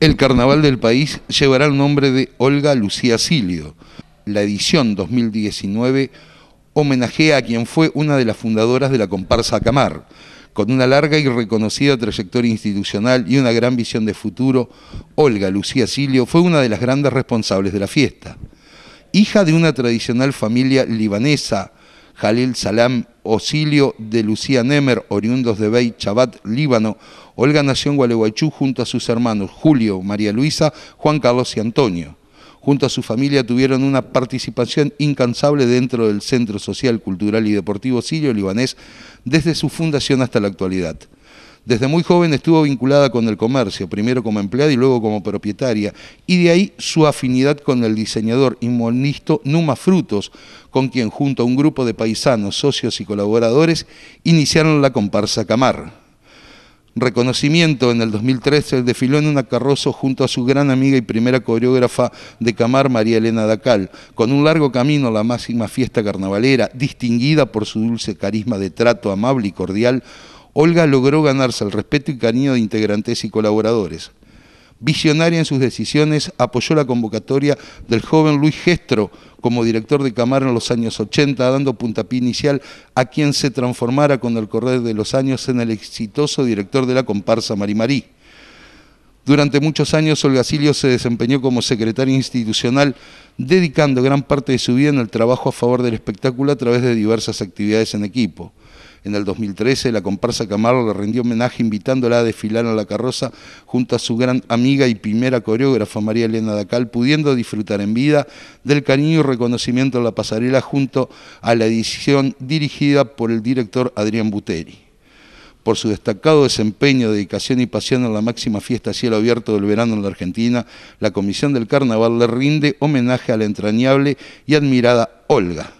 El carnaval del país llevará el nombre de Olga Lucía Silio. La edición 2019 homenajea a quien fue una de las fundadoras de la comparsa Camar, Con una larga y reconocida trayectoria institucional y una gran visión de futuro, Olga Lucía Silio fue una de las grandes responsables de la fiesta. Hija de una tradicional familia libanesa, Jalil Salam Osilio de Lucía Nemer, oriundos de Bey, Chabat, Líbano. Olga nació en Gualeguaychú junto a sus hermanos Julio, María Luisa, Juan Carlos y Antonio. Junto a su familia tuvieron una participación incansable dentro del Centro Social, Cultural y Deportivo Sirio Libanés desde su fundación hasta la actualidad. Desde muy joven estuvo vinculada con el comercio, primero como empleada y luego como propietaria, y de ahí su afinidad con el diseñador y monisto Numa Frutos, con quien junto a un grupo de paisanos, socios y colaboradores iniciaron la comparsa Camar. Reconocimiento en el 2013 desfiló en una carrozo junto a su gran amiga y primera coreógrafa de Camar, María Elena Dacal, con un largo camino a la máxima fiesta carnavalera, distinguida por su dulce carisma de trato amable y cordial, Olga logró ganarse el respeto y cariño de integrantes y colaboradores. Visionaria en sus decisiones, apoyó la convocatoria del joven Luis Gestro como director de cámara en los años 80, dando puntapié inicial a quien se transformara con el correr de los años en el exitoso director de la comparsa Marimarí. Durante muchos años, Olga Silio se desempeñó como secretaria institucional, dedicando gran parte de su vida en el trabajo a favor del espectáculo a través de diversas actividades en equipo. En el 2013, la comparsa Camargo le rindió homenaje invitándola a desfilar en la carroza junto a su gran amiga y primera coreógrafa María Elena Dacal, pudiendo disfrutar en vida del cariño y reconocimiento de la pasarela junto a la edición dirigida por el director Adrián Buteri por su destacado desempeño, dedicación y pasión en la máxima fiesta cielo abierto del verano en la Argentina, la Comisión del Carnaval le rinde homenaje a la entrañable y admirada Olga.